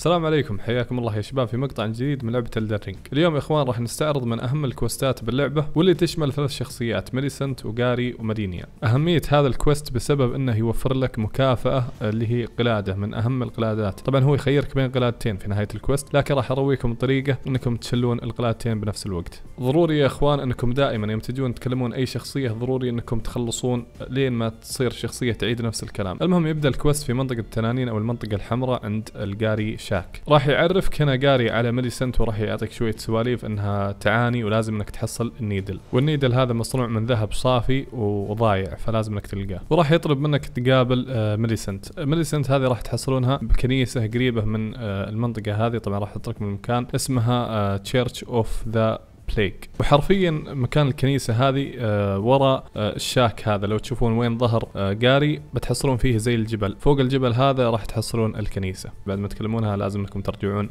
السلام عليكم حياكم الله يا شباب في مقطع جديد من لعبة الدرينج اليوم يا اخوان راح نستعرض من اهم الكوستات باللعبة واللي تشمل ثلاث شخصيات ميليسنت وجاري ومارينيا اهمية هذا الكوست بسبب انه يوفر لك مكافأة اللي هي قلادة من اهم القلادات طبعا هو يخيرك بين قلادتين في نهاية الكوست لكن راح ارويكم طريقة انكم تشلون القلادتين بنفس الوقت ضروري يا اخوان انكم دائما يوم تجون تكلمون اي شخصية ضروري انكم تخلصون لين ما تصير شخصية تعيد نفس الكلام المهم يبدا الكوست في منطقة التنانين او المنطقة الحمراء عند الجاري شاك راح يعرف هنا قاري على ميليسنت وراح يعطيك شويه سواليف انها تعاني ولازم انك تحصل النيدل والنيدل هذا مصنوع من ذهب صافي وضايع فلازم انك تلقاه وراح يطلب منك تقابل آه، ميليسنت ميليسنت هذه راح تحصلونها بكنيسه قريبه من آه، المنطقه هذه طبعا راح تترك من المكان اسمها تشيرش اوف ذا بليك وحرفيا مكان الكنيسه هذه آه، وراء آه، الشاك هذا لو تشوفون وين ظهر آه، قاري بتحصلون فيه زي الجبل فوق الجبل هذا راح تحصلون الكنيسه بعد ما تكلمونها لازم انكم ترجعون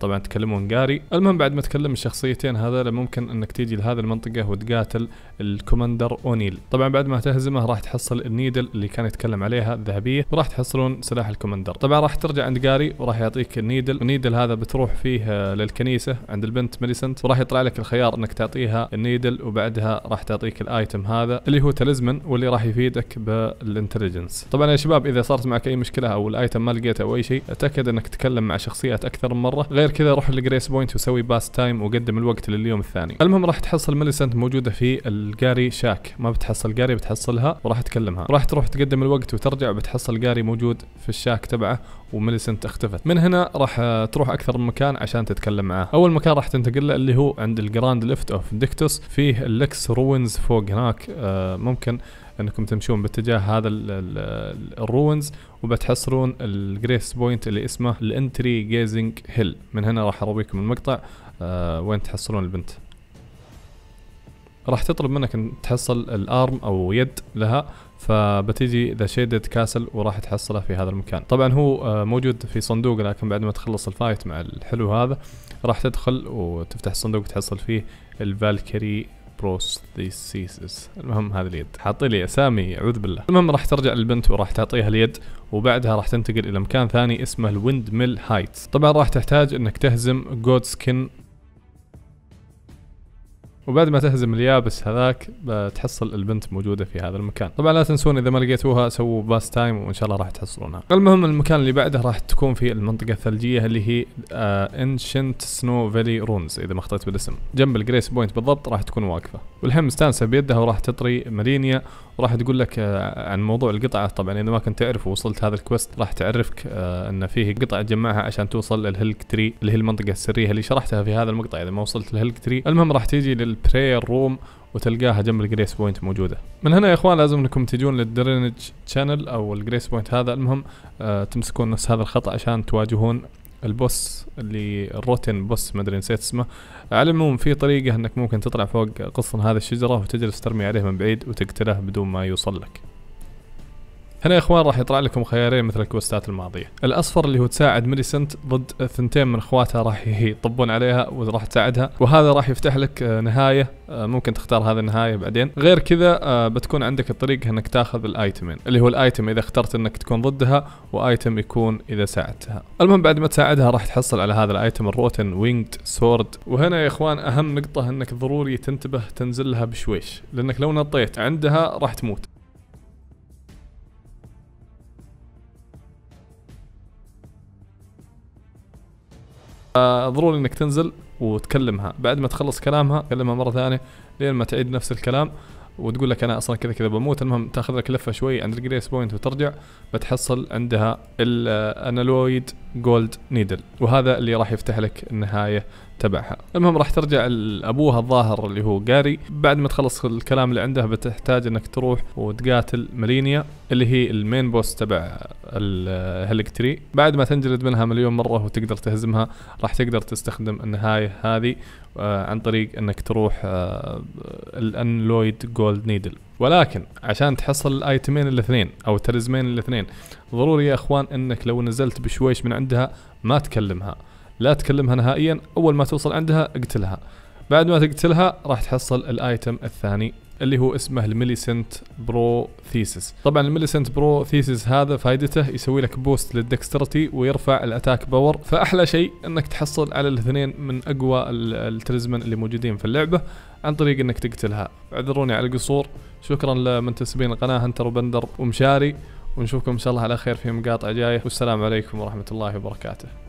طبعا تكلمون قاري المهم بعد ما تكلم الشخصيتين هذا ممكن انك تيجي لهذه المنطقه وتقاتل الكوماندر اونيل طبعا بعد ما تهزمه راح تحصل النيدل اللي كان يتكلم عليها الذهبيه وراح تحصلون سلاح الكوماندر طبعا راح ترجع عند قاري وراح يعطيك النيدل النيدل هذا بتروح فيه للكنيسه عند البنت ميليسنت وراح يطلع لك الخيار انك تعطيها النيدل وبعدها راح تعطيك الايتم هذا اللي هو تلزمن واللي راح يفيدك بالانتليجنس طبعا يا شباب اذا صارت معك اي مشكله او الايتم ما لقيته او اي شيء اتاكد انك تتكلم مع شخصيات اكثر من مره غير كذا روح لجريس بوينت وسوي باس تايم وقدم الوقت لليوم الثاني المهم راح تحصل ميليسنت موجوده في الجاري شاك ما بتحصل جاري بتحصلها وراح تكلمها راح تروح تقدم الوقت وترجع بتحصل جاري موجود في الشاك تبعه وميليسنت اختفت من هنا راح تروح اكثر من مكان عشان تتكلم معاه اول مكان راح تنتقل له اللي هو عند عند الجراند ليفت اوف ديكتوس فيه اللكس روينز فوق هناك آه، ممكن انكم تمشون باتجاه هذا الروينز وبتحصلون الجريس بوينت اللي اسمه الانتري جيزنج هيل من هنا راح ارويكم المقطع آه، وين تحصلون البنت راح تطلب منك ان تحصل الارم او يد لها فبتيجي ذا شيدد كاسل وراح تحصله في هذا المكان طبعا هو آه، موجود في صندوق لكن بعد ما تخلص الفايت مع الحلو هذا راح تدخل وتفتح الصندوق وتحصل فيه الفالكري بروستيسيسس المهم هذه اليد حاطي لي اسامي اعوذ بالله المهم راح ترجع للبنت وراح تعطيها اليد وبعدها راح تنتقل الى مكان ثاني اسمه الويند ميل هايتس طبعا راح تحتاج انك تهزم جود سكن وبعد ما تهزم اليابس هذاك بتحصل آه، البنت موجودة في هذا المكان طبعا لا تنسون إذا ما لقيتوها سووا باس تايم وإن شاء الله راح تحصلونها المهم المكان اللي بعده راح تكون في المنطقة الثلجية اللي هي انشنت سنو فيلي رونز إذا ما خطيت بالاسم جنب الجريس بوينت بالضبط راح تكون واقفة والحين مستانسة بيدها وراح تطري مارينيا وراح تقول لك آه، عن موضوع القطعة طبعا إذا ما كنت تعرف ووصلت هذا الكويست راح تعرفك آه، أن فيه قطعة تجمعها عشان توصل للهيلك تري اللي هي المنطقة السرية اللي شرحتها في هذا المقطع إذا ما وصلت للهيلك تري المهم راح تيجي لل البرير روم وتلقاها جنب الجريس بوينت موجوده من هنا يا اخوان لازم انكم تجون للدرينج شانل او الجريس بوينت هذا المهم آه تمسكون نفس هذا الخط عشان تواجهون البوس اللي الروتن بوس ما ادري نسيت اسمه على العموم في طريقه انك ممكن تطلع فوق قصن هذه الشجره وتجلس ترمي عليه من بعيد وتقتله بدون ما يوصل لك هنا يا اخوان راح يطلع لكم خيارين مثل الكوستات الماضيه الاصفر اللي هو تساعد ميليسنت ضد ثنتين من اخواتها راح يطبون عليها وراح تساعدها وهذا راح يفتح لك آه، نهايه آه، ممكن تختار هذه النهايه بعدين غير كذا آه، بتكون عندك الطريق انك تاخذ الايتمين اللي هو الايتم اذا اخترت انك تكون ضدها وايتم يكون اذا ساعدتها المهم بعد ما تساعدها راح تحصل على هذا الايتم الروتن وينجد سورد وهنا يا اخوان اهم نقطه انك ضروري تنتبه تنزل لها بشويش لانك لو نطيت عندها راح تموت ضروري انك تنزل وتكلمها بعد ما تخلص كلامها كلمها مره ثانيه لين ما تعيد نفس الكلام وتقول لك انا اصلا كذا كذا بموت المهم تاخذ لك لفه شوي عند الجريس بوينت وترجع بتحصل عندها الانالويد جولد نيدل وهذا اللي راح يفتح لك النهايه تبعها المهم راح ترجع لابوها الظاهر اللي هو جاري بعد ما تخلص الكلام اللي عنده بتحتاج انك تروح وتقاتل مالينيا اللي هي المين بوس تبع تري بعد ما تنجلد منها مليون مره وتقدر تهزمها راح تقدر تستخدم النهايه هذه آه، عن طريق انك تروح الانلويد جولد نيدل ولكن عشان تحصل الايتمين الاثنين او التلزمين الاثنين ضروري يا اخوان انك لو نزلت بشويش من عندها ما تكلمها لا تكلمها نهائيا اول ما توصل عندها اقتلها بعد ما تقتلها راح تحصل الايتم الثاني اللي هو اسمه الميليسنت برو ثيسس طبعا الميليسنت برو ثيسس هذا فائدته يسوي لك بوست للدكسترتي ويرفع الاتاك باور فاحلى شيء انك تحصل على الاثنين من اقوى التلزمن اللي موجودين في اللعبه عن طريق انك تقتلها اعذروني على القصور شكرا لمنتسبين القناه هنتر وبندر ومشاري ونشوفكم ان شاء الله على خير في مقاطع جايه والسلام عليكم ورحمه الله وبركاته